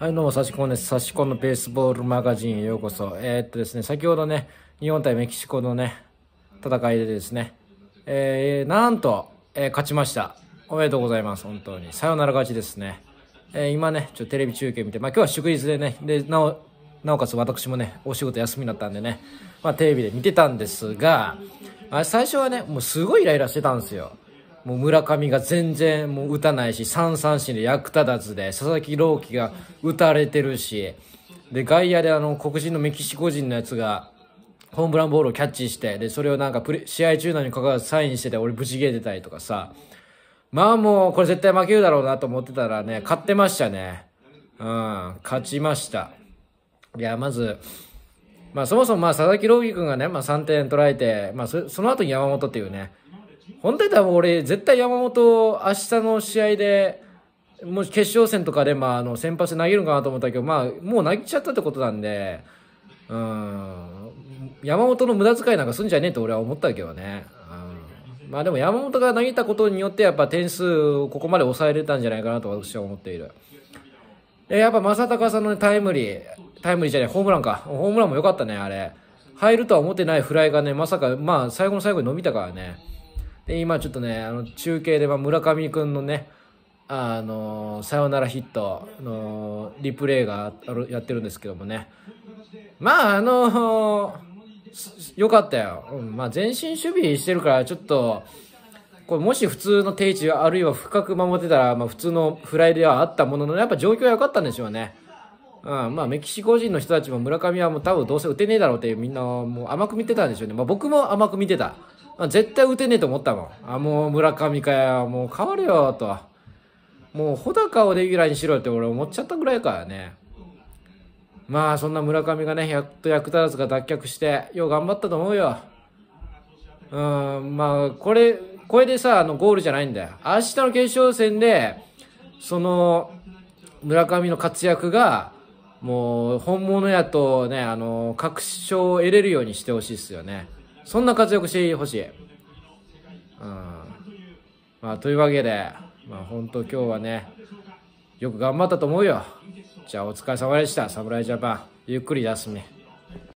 はい、どうも、サシコンです。サシコンのベースボールマガジンへようこそ。えー、っとですね、先ほどね、日本対メキシコのね、戦いでですね、えー、なんと、えー、勝ちました。おめでとうございます、本当に。さよなら勝ちですね。えー、今ね、ちょっとテレビ中継見て、まあ今日は祝日でね、で、なお、なおかつ私もね、お仕事休みだったんでね、まあテレビで見てたんですが、あ最初はね、もうすごいイライラしてたんですよ。もう村上が全然もう打たないし3三振で役立たずで佐々木朗希が打たれてるしで外野であの黒人のメキシコ人のやつがホームランボールをキャッチしてでそれをなんかプレ試合中なのにかかわらずサインしてて俺ぶち切れてたりとかさまあもうこれ絶対負けるだろうなと思ってたらね勝ってましたねうん勝ちましたいやまずまあそもそもまあ佐々木朗希君がね、まあ、3点取られて、まあそ、その後に山本っていうね本当に多分俺、絶対山本、明日の試合で、もし決勝戦とかで、まあ、あの、先発投げるかなと思ったけど、まあ、もう投げちゃったってことなんで、うん、山本の無駄遣いなんかすんじゃねえと俺は思ったけどね。うん、まあでも山本が投げたことによって、やっぱ点数をここまで抑えれたんじゃないかなと私は思っている。やっぱ正隆さんの、ね、タイムリー、タイムリーじゃない、ホームランか。ホームランも良かったね、あれ。入るとは思ってないフライがね、まさか、まあ、最後の最後に伸びたからね。で、今ちょっとね、あの、中継では村上君のね、あの、サヨナラヒットのリプレイがやってるんですけどもね。まあ、あのよかったよ。うん、まあ、前進守備してるから、ちょっと、これもし普通の定位置、あるいは深く守ってたら、まあ、普通のフライではあったものの、やっぱ状況は良かったんでしょうね。うん、まあ、メキシコ人の人たちも村上はもう多分どうせ打てねえだろうってみんなもう甘く見てたんでしょうね。まあ、僕も甘く見てた。まあ、絶対打てねえと思ったもん。あ、もう村上かよ。もう変われよ、と。もう穂高をレギュラーにしろって俺思っちゃったぐらいからね。まあそんな村上がね、やっと役立たずが脱却して、よう頑張ったと思うよ。うん、まあこれ、これでさ、あのゴールじゃないんだよ。明日の決勝戦で、その、村上の活躍が、もう本物やとね、あの、確証を得れるようにしてほしいっすよね。そんな活躍してほしい。うん。まあ、というわけで、まあ、本当今日はね、よく頑張ったと思うよ。じゃあ、お疲れ様でした。侍ジャパン。ゆっくり休み。